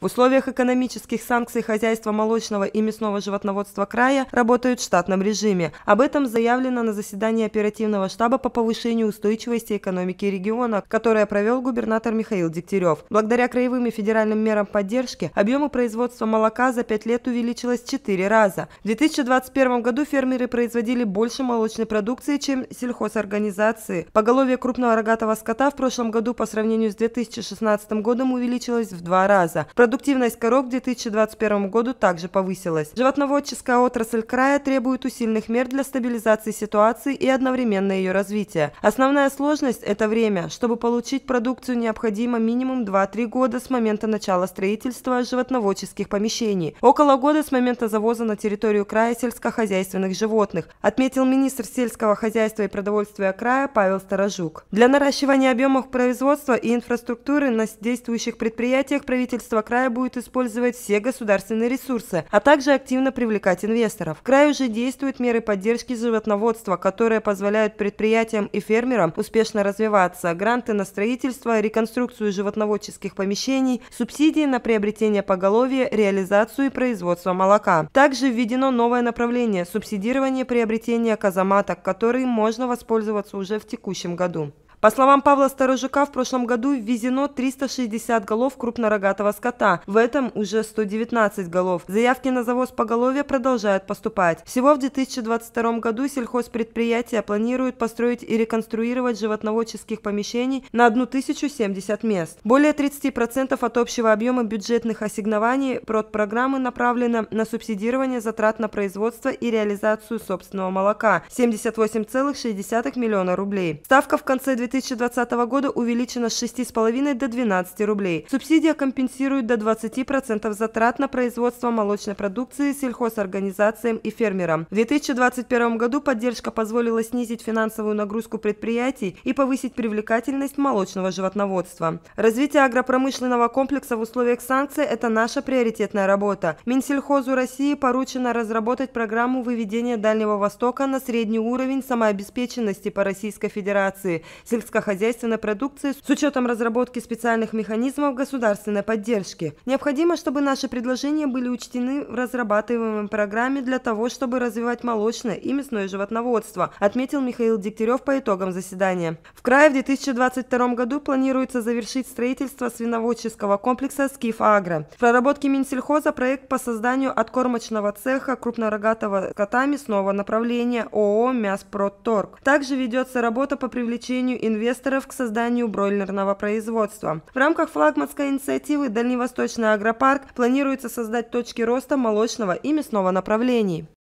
В условиях экономических санкций хозяйства молочного и мясного животноводства края работают в штатном режиме. Об этом заявлено на заседании оперативного штаба по повышению устойчивости экономики региона, которое провел губернатор Михаил Дегтярев. Благодаря краевым и федеральным мерам поддержки объемы производства молока за пять лет увеличилось четыре раза. В 2021 году фермеры производили больше молочной продукции, чем сельхозорганизации. Поголовье крупного рогатого скота в прошлом году по сравнению с 2016 годом увеличилось в два раза. Продуктивность коров к 2021 году также повысилась. Животноводческая отрасль края требует усиленных мер для стабилизации ситуации и одновременно ее развития. Основная сложность – это время. Чтобы получить продукцию, необходимо минимум 2-3 года с момента начала строительства животноводческих помещений, около года с момента завоза на территорию края сельскохозяйственных животных, отметил министр сельского хозяйства и продовольствия края Павел Старожук. Для наращивания объемов производства и инфраструктуры на действующих предприятиях правительство края края будет использовать все государственные ресурсы, а также активно привлекать инвесторов. В крае уже действуют меры поддержки животноводства, которые позволяют предприятиям и фермерам успешно развиваться. Гранты на строительство, реконструкцию животноводческих помещений, субсидии на приобретение поголовья, реализацию и производство молока. Также введено новое направление – субсидирование приобретения казаматок, которым можно воспользоваться уже в текущем году. По словам Павла Сторожука, в прошлом году ввезено 360 голов крупнорогатого скота. В этом уже 119 голов. Заявки на завоз поголовья продолжают поступать. Всего в 2022 году сельхозпредприятия планируют построить и реконструировать животноводческих помещений на 1070 мест. Более 30% от общего объема бюджетных ассигнований программы направлено на субсидирование затрат на производство и реализацию собственного молока – 78,6 миллиона рублей. Ставка в конце 2020 2020 года увеличена с 6,5 до 12 рублей. Субсидия компенсирует до 20% затрат на производство молочной продукции сельхозорганизациям и фермерам. В 2021 году поддержка позволила снизить финансовую нагрузку предприятий и повысить привлекательность молочного животноводства. Развитие агропромышленного комплекса в условиях санкций – это наша приоритетная работа. Минсельхозу России поручено разработать программу выведения Дальнего Востока на средний уровень самообеспеченности по Российской Федерации – сельскохозяйственной продукции с учетом разработки специальных механизмов государственной поддержки. Необходимо, чтобы наши предложения были учтены в разрабатываемой программе для того, чтобы развивать молочное и мясное животноводство, отметил Михаил Дегтярев по итогам заседания. В крае в 2022 году планируется завершить строительство свиноводческого комплекса «Скиф Агро». В проработке Минсельхоза проект по созданию откормочного цеха крупнорогатого кота мясного направления ООО «Мяспроторг». Также ведется работа по привлечению инвесторов к созданию бройлерного производства. В рамках флагманской инициативы Дальневосточный агропарк планируется создать точки роста молочного и мясного направлений.